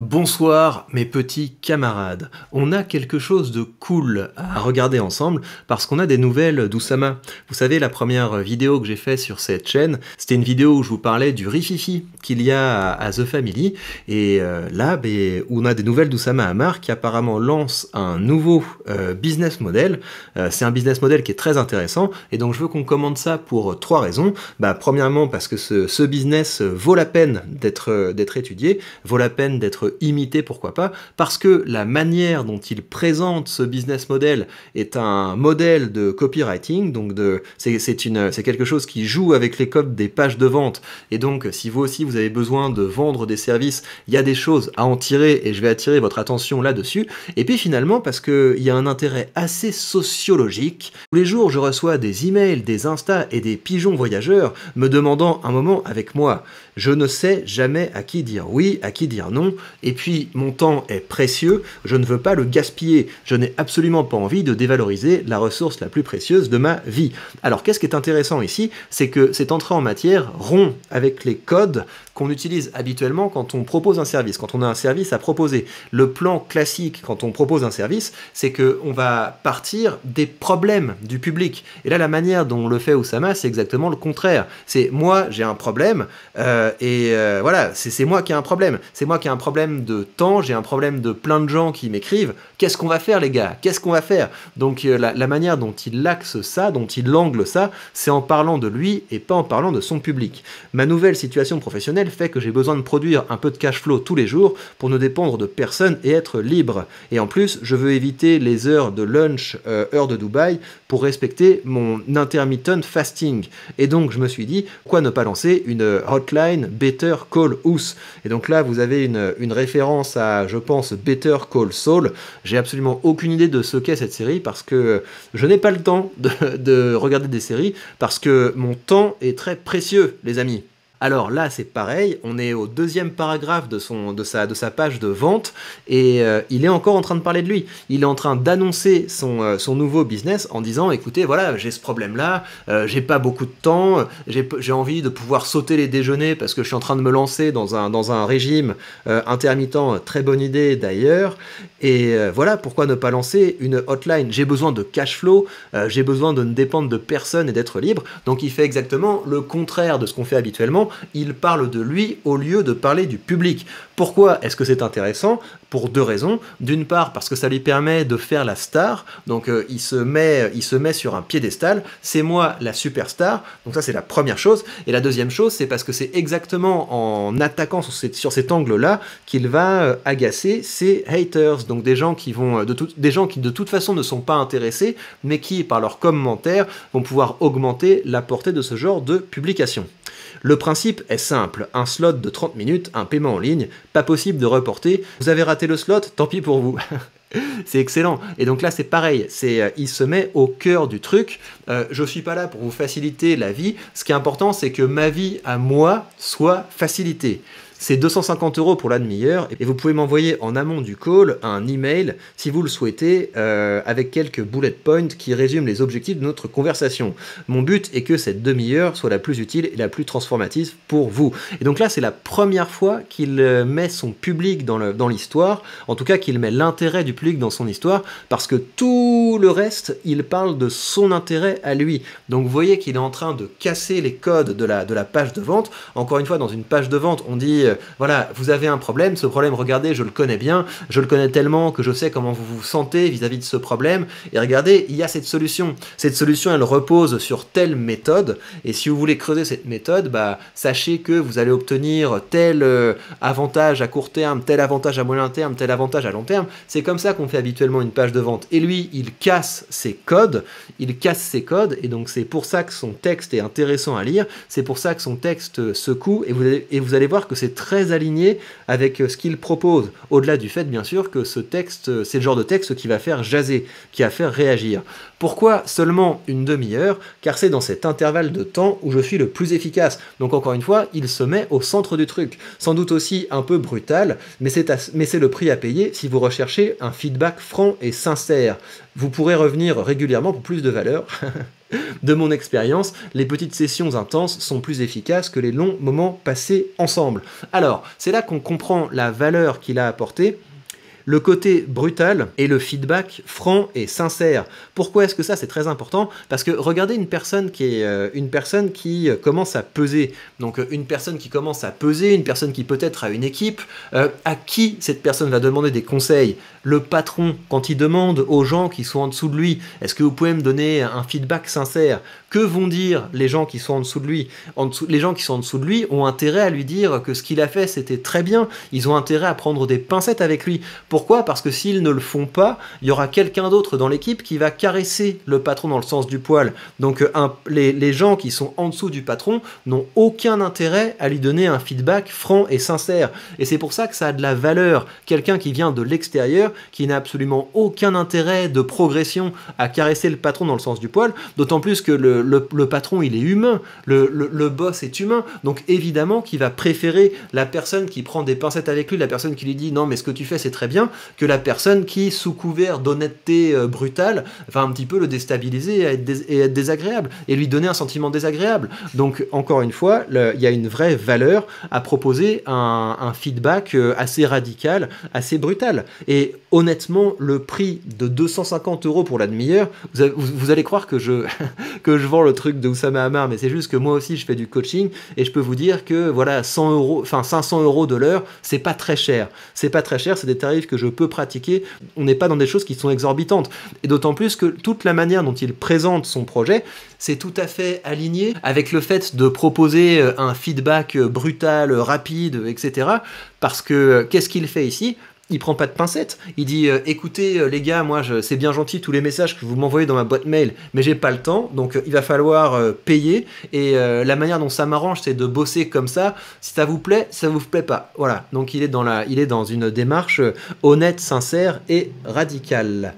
Bonsoir mes petits camarades. On a quelque chose de cool à regarder ensemble parce qu'on a des nouvelles d'Oussama. Vous savez, la première vidéo que j'ai faite sur cette chaîne, c'était une vidéo où je vous parlais du rififi qu'il y a à The Family. Et euh, là, ben, on a des nouvelles d'Oussama Amar qui apparemment lance un nouveau euh, business model. Euh, c'est un business model qui est très intéressant et donc je veux qu'on commande ça pour trois raisons. Bah, premièrement parce que ce, ce business vaut la peine d'être étudié, vaut la peine d'être imiter, pourquoi pas, parce que la manière dont il présente ce business model est un modèle de copywriting, donc c'est, une, c'est quelque chose qui joue avec les codes des pages de vente. Et donc, si vous aussi vous avez besoin de vendre des services, il y a des choses à en tirer et je vais attirer votre attention là-dessus. Et puis finalement, parce qu'il y a un intérêt assez sociologique, tous les jours je reçois des emails, des instas et des pigeons voyageurs me demandant un moment avec moi. Je ne sais jamais à qui dire oui, à qui dire non, et puis mon temps est précieux, je ne veux pas le gaspiller, je n'ai absolument pas envie de dévaloriser la ressource la plus précieuse de ma vie. Alors qu'est-ce qui est intéressant ici C'est que cette entrée en matière rompt avec les codes qu'on utilise habituellement quand on propose un service, quand on a un service à proposer. Le plan classique quand on propose un service, c'est qu'on va partir des problèmes du public. Et là, la manière dont le fait Oussama, c'est exactement le contraire. C'est moi, j'ai un problème, euh, et euh, voilà, c'est moi qui ai un problème, c'est moi qui ai un problème de temps, j'ai un problème de plein de gens qui m'écrivent. Qu'est-ce qu'on va faire, les gars Qu'est-ce qu'on va faire Donc, euh, la, manière dont il axe ça, dont il angle ça, c'est en parlant de lui et pas en parlant de son public. Ma nouvelle situation professionnelle fait que j'ai besoin de produire un peu de cash flow tous les jours pour ne dépendre de personne et être libre. Et en plus, je veux éviter les heures de lunch, euh, heure de Dubaï, pour respecter mon intermittent fasting. Et donc, je me suis dit, quoi ne pas lancer une euh, hotline Better Call Us Et donc là, vous avez une, une référence à, je pense, Better Call Saul. J'ai absolument aucune idée de ce qu'est cette série parce que je n'ai pas le temps de, de regarder des séries parce que mon temps est très précieux, les amis. Alors là, c'est pareil, on est au deuxième paragraphe de, son, de, sa, de sa page de vente et euh, il est encore en train de parler de lui. Il est en train d'annoncer son, euh, nouveau business en disant écoutez, voilà, j'ai ce problème-là, euh, j'ai pas beaucoup de temps, j'ai envie de pouvoir sauter les déjeuners parce que je suis en train de me lancer dans un, dans un régime intermittent, très bonne idée d'ailleurs. Et voilà, pourquoi ne pas lancer une hotline J'ai besoin de cash flow, j'ai besoin de ne dépendre de personne et d'être libre. Donc il fait exactement le contraire de ce qu'on fait habituellement il parle de lui au lieu de parler du public. Pourquoi est-ce que c'est intéressant Pour deux raisons. D'une part, parce que ça lui permet de faire la star, donc euh, il, se met, il se met sur un piédestal, c'est moi la superstar, donc ça c'est la première chose. Et la deuxième chose, c'est parce que c'est exactement en attaquant sur, cet angle-là qu'il va euh, agacer ses haters, donc des gens, qui vont, euh, de des gens qui de toute façon ne sont pas intéressés, mais qui, par leurs commentaires, vont pouvoir augmenter la portée de ce genre de publication. Le principe est simple, un slot de 30 minutes, un paiement en ligne, pas possible de reporter, vous avez raté le slot, tant pis pour vous. c'est excellent. Et donc là, c'est pareil. C'est, euh, il se met au cœur du truc. Je euh, je suis pas là pour vous faciliter la vie. Ce qui est important, c'est que ma vie à moi soit facilitée. C'est 250 euros pour la demi-heure et vous pouvez m'envoyer en amont du call un email si vous le souhaitez euh, avec quelques bullet points qui résument les objectifs de notre conversation. Mon but est que cette demi-heure soit la plus utile et la plus transformative pour vous. Et donc là, c'est la première fois qu'il euh, met son public dans l'histoire, dans en tout cas qu'il met l'intérêt du public dans son histoire parce que tout le reste, il parle de son intérêt à lui. Donc vous voyez qu'il est en train de casser les codes de la, de la page de vente. Encore une fois, dans une page de vente, on dit euh, voilà, vous avez un problème, ce problème, regardez, je le connais bien, je le connais tellement que je sais comment vous vous sentez vis-à-vis de ce problème, et regardez, il y a cette solution. Cette solution, elle repose sur telle méthode, et si vous voulez creuser cette méthode, bah, sachez que vous allez obtenir tel euh, avantage à court terme, tel avantage à moyen terme, tel avantage à long terme. C'est comme ça qu'on fait habituellement une page de vente. Et lui, il casse ses codes, il casse ses codes, et donc c'est pour ça que son texte est intéressant à lire, c'est pour ça que son texte euh, secoue, et vous et vous allez voir que c'est très aligné avec euh, ce qu'il propose, au-delà du fait bien sûr que ce texte, euh, c'est le genre de texte qui va faire jaser, qui va faire réagir. Pourquoi seulement une demi-heure Car c'est dans cet intervalle de temps où je suis le plus efficace. Donc encore une fois, il se met au centre du truc. Sans doute aussi un peu brutal, mais c'est le prix à payer si vous recherchez un feedback franc et sincère. Vous pourrez revenir régulièrement pour plus de valeur. De mon expérience, les petites sessions intenses sont plus efficaces que les longs moments passés ensemble. Alors, c'est là qu'on comprend la valeur qu'il a apportée le côté brutal et le feedback franc et sincère. Pourquoi est-ce que ça c'est très important Parce que regardez une personne qui est euh, une personne qui euh, commence à peser. Donc euh, une personne qui commence à peser, une personne qui peut-être a une équipe, à qui cette personne va demander des conseils Le patron quand il demande aux gens qui sont en dessous de lui, est-ce que vous pouvez me donner un feedback sincère Que vont dire les gens qui sont en dessous de lui en dessous, Les gens qui sont en dessous de lui ont intérêt à lui dire que ce qu'il a fait c'était très bien. Ils ont intérêt à prendre des pincettes avec lui pour pourquoi Parce que s'ils ne le font pas, il y aura quelqu'un d'autre dans l'équipe qui va caresser le patron dans le sens du poil. Donc euh, les, gens qui sont en dessous du patron n'ont aucun intérêt à lui donner un feedback franc et sincère. Et c'est pour ça que ça a de la valeur. Quelqu'un qui vient de l'extérieur, qui n'a absolument aucun intérêt de progression à caresser le patron dans le sens du poil, d'autant plus que le, patron, il est humain, le, le boss est humain, donc évidemment qu'il va préférer la personne qui prend des pincettes avec lui, la personne qui lui dit non mais ce que tu fais c'est très bien, que la personne qui, sous couvert d'honnêteté euh, brutale, va un petit peu le déstabiliser et être, désagréable, et lui donner un sentiment désagréable. Donc, encore une fois, il y a une vraie valeur à proposer un, feedback euh, assez radical, assez brutal. Et honnêtement, le prix de 250 euros pour la demi-heure, vous, allez croire que je, que je vends le truc de Oussama Hamar, mais c'est juste que moi aussi, je fais du coaching, et je peux vous dire que, voilà, 100 euros, enfin 500 euros de l'heure, c'est pas très cher. C'est pas très cher, c'est des tarifs que je peux pratiquer. On n'est pas dans des choses qui sont exorbitantes. Et d'autant plus que toute la manière dont il présente son projet, c'est tout à fait aligné avec le fait de proposer euh, un feedback euh, brutal, euh, rapide, etc. Parce que qu'est-ce qu'il fait ici il prend pas de pincettes. Il dit euh, écoutez euh, les gars, moi c'est bien gentil tous les messages que vous m'envoyez dans ma boîte mail, mais j'ai pas le temps, donc euh, il va falloir payer. Et la manière dont ça m'arrange, c'est de bosser comme ça. Si ça vous plaît, ça vous plaît pas. Voilà. Donc il est dans la, il est dans une démarche honnête, sincère et radicale.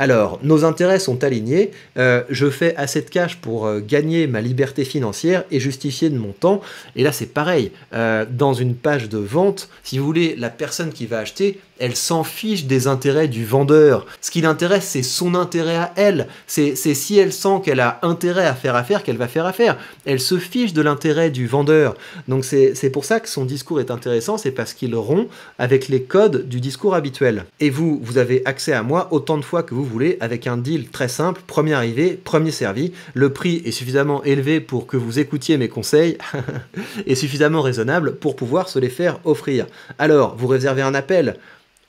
Alors, nos intérêts sont alignés, euh, je fais assez de cash pour euh, gagner ma liberté financière et justifier de mon temps. Et là, c'est pareil. Euh, dans une page de vente, si vous voulez, la personne qui va acheter, elle s'en fiche des intérêts du vendeur. Ce qui l'intéresse, c'est son intérêt à elle. C'est si elle sent qu'elle a intérêt à faire affaire qu'elle va faire affaire. Elle se fiche de l'intérêt du vendeur. Donc c'est pour ça que son discours est intéressant, c'est parce qu'il rompt avec les codes du discours habituel. Et vous, vous avez accès à moi autant de fois que vous voulez, avec un deal très simple, premier arrivé, premier servi. Le prix est suffisamment élevé pour que vous écoutiez mes conseils, et suffisamment raisonnable pour pouvoir se les faire offrir. Alors, vous réservez un appel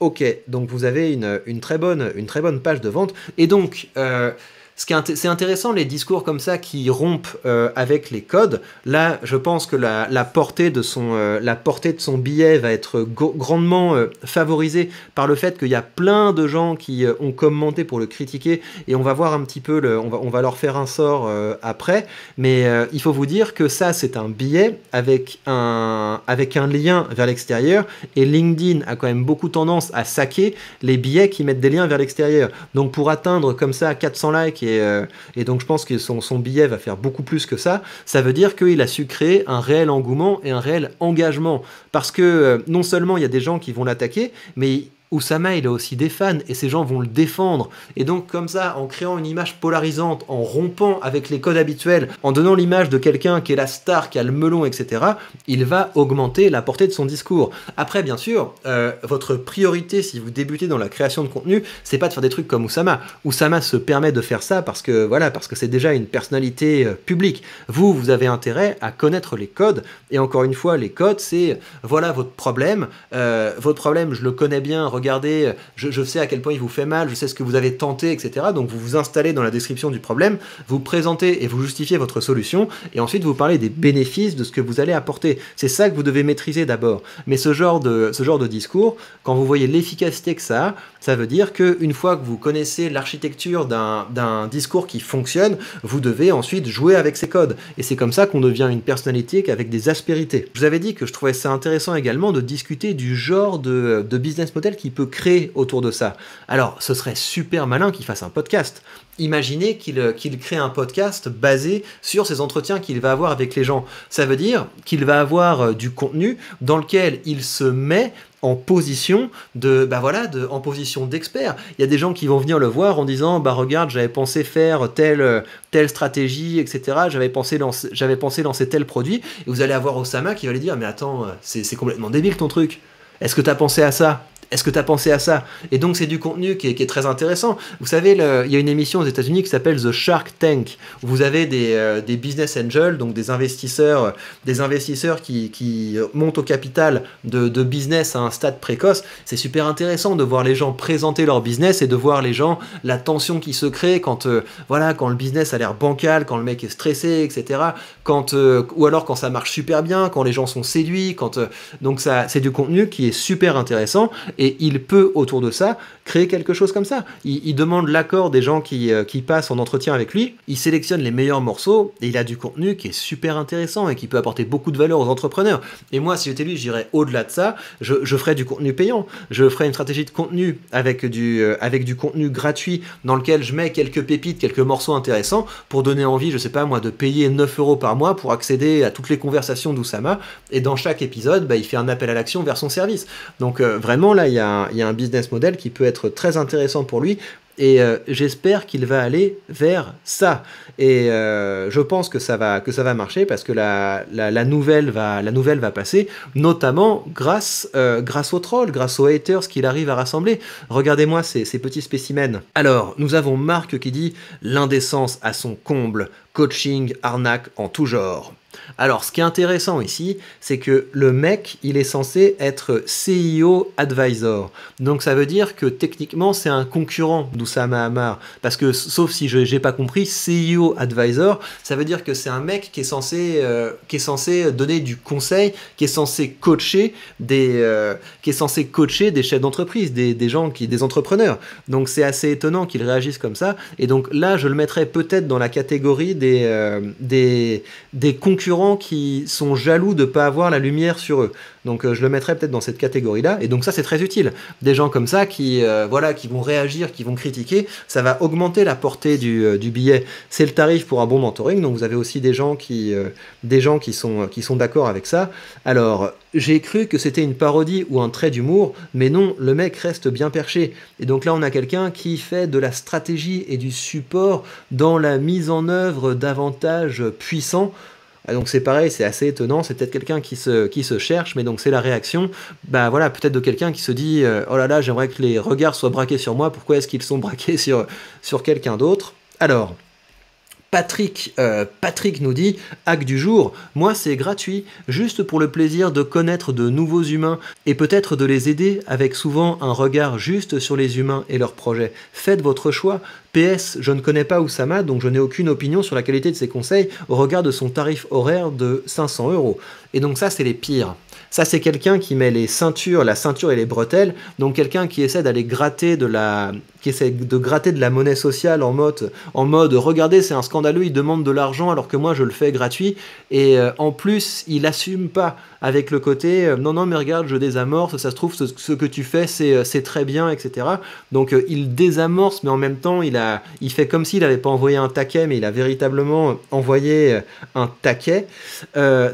Ok, donc vous avez une, très, bonne, une très bonne page de vente, et donc... Euh, c'est intéressant les discours comme ça qui rompent euh, avec les codes. Là, je pense que la, portée, de son, euh, la portée de son billet va être grandement euh, favorisée par le fait qu'il y a plein de gens qui ont commenté pour le critiquer et on va voir un petit peu, le, on, va, on, va, leur faire un sort après. Mais il faut vous dire que ça, c'est un billet avec un, avec un lien vers l'extérieur et LinkedIn a quand même beaucoup tendance à saquer les billets qui mettent des liens vers l'extérieur. Donc pour atteindre comme ça 400 likes, euh, et, donc je pense que son, billet va faire beaucoup plus que ça. Ça veut dire qu'il a su créer un réel engouement et un réel engagement. Parce que euh, non seulement il y a des gens qui vont l'attaquer, mais Oussama, il a aussi des fans et ces gens vont le défendre. Et donc, comme ça, en créant une image polarisante, en rompant avec les codes habituels, en donnant l'image de quelqu'un qui est la star, qui a le melon, etc., il va augmenter la portée de son discours. Après, bien sûr, euh, votre priorité si vous débutez dans la création de contenu, c'est pas de faire des trucs comme Oussama. Oussama se permet de faire ça parce que voilà, parce que c'est déjà une personnalité euh, publique. Vous, vous avez intérêt à connaître les codes. Et encore une fois, les codes, c'est voilà votre problème. Euh, votre problème, je le connais bien regardez, euh, je, sais à quel point il vous fait mal, je sais ce que vous avez tenté, etc. Donc vous vous installez dans la description du problème, vous présentez et vous justifiez votre solution, et ensuite vous parlez des bénéfices de ce que vous allez apporter. C'est ça que vous devez maîtriser d'abord. Mais ce genre, de, ce genre de discours, quand vous voyez l'efficacité que ça a, ça veut dire qu'une fois que vous connaissez l'architecture d'un discours qui fonctionne, vous devez ensuite jouer avec ces codes. Et c'est comme ça qu'on devient une personnalité avec des aspérités. Je vous avais dit que je trouvais ça intéressant également de discuter du genre de, de business model qui peut créer autour de ça. Alors, ce serait super malin qu'il fasse un podcast. Imaginez euh, qu'il crée un podcast basé sur ces entretiens qu'il va avoir avec les gens. Ça veut dire qu'il va avoir euh, du contenu dans lequel il se met en position de bah voilà de, en position d'expert il y a des gens qui vont venir le voir en disant bah regarde j'avais pensé faire telle euh, telle stratégie etc j'avais pensé lancer j'avais pensé lancer tel produit et vous allez avoir Osama qui va lui dire mais attends c'est complètement débile ton truc est-ce que tu as pensé à ça est-ce que tu as pensé à ça Et donc, c'est du contenu qui est, très intéressant. Vous savez, il y a une émission aux États-Unis qui s'appelle The Shark Tank. Où vous avez des, euh, business angels, donc des investisseurs, des investisseurs qui, montent au capital de, business à un stade précoce. C'est super intéressant de voir les gens présenter leur business et de voir les gens, la tension qui se crée quand, euh, voilà, quand le business a l'air bancal, quand le mec est stressé, etc. Quand, euh, ou alors quand ça marche super bien, quand les gens sont séduits. Quand, donc, ça, c'est du contenu qui est super intéressant et il peut, autour de ça, créer quelque chose comme ça. Il, demande l'accord des gens qui, euh, qui, passent en entretien avec lui, il sélectionne les meilleurs morceaux, et il a du contenu qui est super intéressant et qui peut apporter beaucoup de valeur aux entrepreneurs. Et moi, si j'étais lui, dirais, au-delà de ça, je, je ferais du contenu payant, je ferais une stratégie de contenu avec du, euh, avec du contenu gratuit dans lequel je mets quelques pépites, quelques morceaux intéressants pour donner envie, je sais pas moi, de payer 9 euros par mois pour accéder à toutes les conversations d'Oussama, et dans chaque épisode, bah, il fait un appel à l'action vers son service. Donc euh, vraiment, là, il y, a, un business model qui peut être très intéressant pour lui. Et euh, j'espère qu'il va aller vers ça. Et euh, je pense que ça va, que ça va marcher parce que la, nouvelle, va, la nouvelle va passer, notamment grâce, euh, grâce aux trolls, grâce aux haters qu'il arrive à rassembler. Regardez-moi ces, ces petits spécimens. Alors, nous avons Marc qui dit L'indécence à son comble, coaching, arnaque en tout genre. Alors, ce qui est intéressant ici, c'est que le mec, il est censé être CEO Advisor. Donc, ça veut dire que techniquement, c'est un concurrent d'Oussama Hamar. Parce que, sauf si je n'ai pas compris, CEO Advisor, ça veut dire que c'est un mec qui est, censé, euh, donner du conseil, qui est censé coacher des, euh, qui est censé coacher des chefs d'entreprise, des, gens, qui, des entrepreneurs. Donc, c'est assez étonnant qu'il réagisse comme ça. Et donc, là, je le mettrais peut-être dans la catégorie des, euh, des concurrents qui sont jaloux de ne pas avoir la lumière sur eux. Donc euh, je le mettrais peut-être dans cette catégorie-là. Et donc ça, c'est très utile. Des gens comme ça qui, euh, voilà, qui vont réagir, qui vont critiquer, ça va augmenter la portée du, euh, du billet. C'est le tarif pour un bon mentoring. Donc vous avez aussi des gens qui, des gens qui sont, qui sont d'accord avec ça. Alors j'ai cru que c'était une parodie ou un trait d'humour, mais non, le mec reste bien perché. Et donc là, on a quelqu'un qui fait de la stratégie et du support dans la mise en œuvre d'avantages puissants ah, donc c'est pareil, c'est assez étonnant, c'est peut-être quelqu'un qui se, qui se cherche, mais donc c'est la réaction, bah voilà, peut-être de quelqu'un qui se dit euh, oh là là, j'aimerais que les regards soient braqués sur moi, pourquoi est-ce qu'ils sont braqués sur, sur quelqu'un d'autre Alors, Patrick, euh, Patrick nous dit Hack du jour, moi c'est gratuit, juste pour le plaisir de connaître de nouveaux humains et peut-être de les aider avec souvent un regard juste sur les humains et leurs projets. Faites votre choix. PS, je ne connais pas Oussama, donc je n'ai aucune opinion sur la qualité de ses conseils au regard de son tarif horaire de 500 euros. Et donc ça, c'est les pires. Ça, c'est quelqu'un qui met les ceintures, la ceinture et les bretelles, donc quelqu'un qui essaie d'aller gratter de la, qui essaie de gratter de la monnaie sociale en mode, en mode regardez, c'est un scandaleux, il demande de l'argent alors que moi je le fais gratuit. Et euh, en plus, il assume pas avec le côté euh, non, non, mais regarde, je désamorce, ça se trouve, ce, que tu fais, c'est euh, très bien, etc. Donc il désamorce, mais en même temps, il, a, il fait comme s'il n'avait pas envoyé un taquet, mais il a véritablement envoyé un taquet.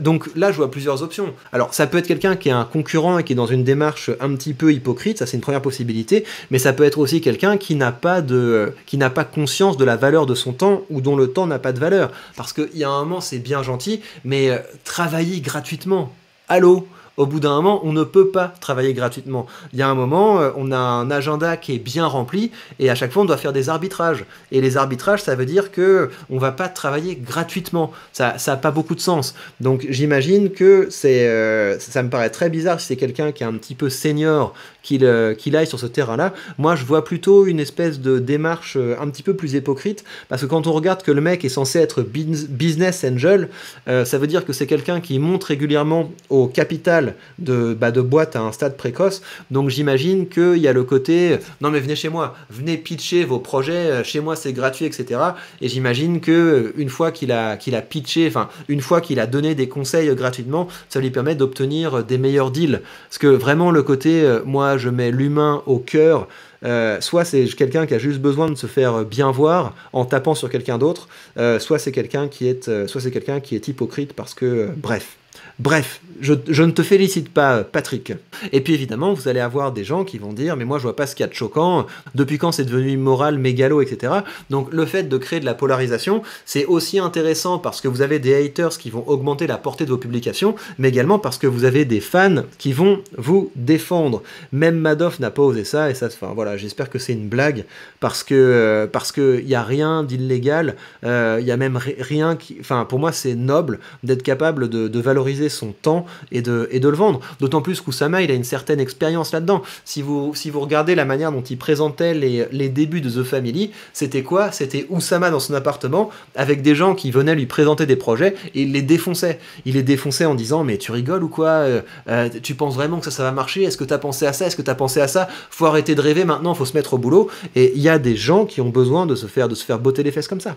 donc là, je vois plusieurs options. Alors ça peut être quelqu'un qui est un concurrent et qui est dans une démarche un petit peu hypocrite, ça c'est une première possibilité, mais ça peut être aussi quelqu'un qui n'a pas de, qui n'a pas conscience de la valeur de son temps ou dont le temps n'a pas de valeur. Parce qu'il y a un moment, c'est bien gentil, mais euh, travailler gratuitement. Allô au bout d'un moment, on ne peut pas travailler gratuitement. Il y a un moment, euh, on a un agenda qui est bien rempli et à chaque fois, on doit faire des arbitrages. Et les arbitrages, ça veut dire que on va pas travailler gratuitement. Ça n'a pas beaucoup de sens. Donc j'imagine que c'est, euh, ça me paraît très bizarre si c'est quelqu'un qui est un petit peu senior, euh, qu'il aille sur ce terrain-là. Moi, je vois plutôt une espèce de démarche euh, un petit peu plus hypocrite, parce que quand on regarde que le mec est censé être business angel, euh, ça veut dire que c'est quelqu'un qui monte régulièrement au capital de, bah, de boîte à un stade précoce. Donc j'imagine qu'il y a le côté, non mais venez chez moi, venez pitcher vos projets, chez moi c'est gratuit, etc. Et j'imagine que une fois qu'il a, qu'il a pitché, enfin une fois qu'il a donné des conseils gratuitement, ça lui permet d'obtenir des meilleurs deals. Parce que vraiment le côté, moi je mets l'humain au cœur, euh, soit c'est quelqu'un qui a juste besoin de se faire bien voir en tapant sur quelqu'un d'autre, euh, soit c'est quelqu'un qui est, euh, soit c'est quelqu'un qui est hypocrite parce que, bref. Bref, je, ne te félicite pas, Patrick. Et puis évidemment, vous allez avoir des gens qui vont dire Mais moi, je vois pas ce qu'il y a de choquant, depuis quand c'est devenu immoral, mégalo, etc. Donc le fait de créer de la polarisation, c'est aussi intéressant parce que vous avez des haters qui vont augmenter la portée de vos publications, mais également parce que vous avez des fans qui vont vous défendre. Même Madoff n'a pas osé ça, et ça, enfin voilà, j'espère que c'est une blague parce que euh, parce parce qu'il n'y a rien d'illégal, il euh, a même rien qui. Enfin, pour moi, c'est noble d'être capable de valoriser son temps et de, le vendre. D'autant plus qu'Oussama il a une certaine expérience là-dedans. Si vous, regardez la manière dont il présentait les, débuts de The Family, c'était quoi C'était Oussama dans son appartement avec des gens qui venaient lui présenter des projets et il les défonçait. Il les défonçait en disant Mais tu rigoles ou quoi euh, euh, Tu penses vraiment que ça, va marcher Est-ce que t'as pensé à ça Est-ce que t'as pensé à ça Faut arrêter de rêver maintenant, faut se mettre au boulot. Et il y a des gens qui ont besoin de se faire, de se faire botter les fesses comme ça.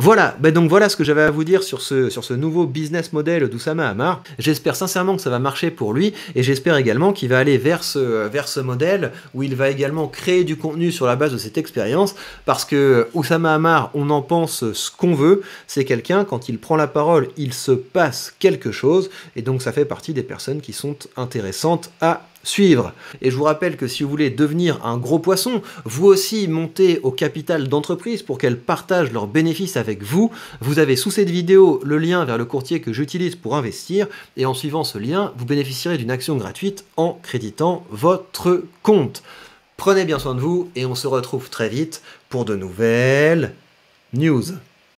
Voilà, ben donc voilà ce que j'avais à vous dire sur ce, nouveau business model d'Oussama Hamar. J'espère sincèrement que ça va marcher pour lui et j'espère également qu'il va aller vers ce, modèle où il va également créer du contenu sur la base de cette expérience parce que Oussama Hamar, on en pense ce qu'on veut, c'est quelqu'un, quand il prend la parole, il se passe quelque chose et donc ça fait partie des personnes qui sont intéressantes à suivre. Et je vous rappelle que si vous voulez devenir un gros poisson, vous aussi monter au capital d'entreprise pour qu'elles partagent leurs bénéfices avec vous, vous avez sous cette vidéo le lien vers le courtier que j'utilise pour investir et en suivant ce lien, vous bénéficierez d'une action gratuite en créditant votre compte. Prenez bien soin de vous et on se retrouve très vite pour de nouvelles news.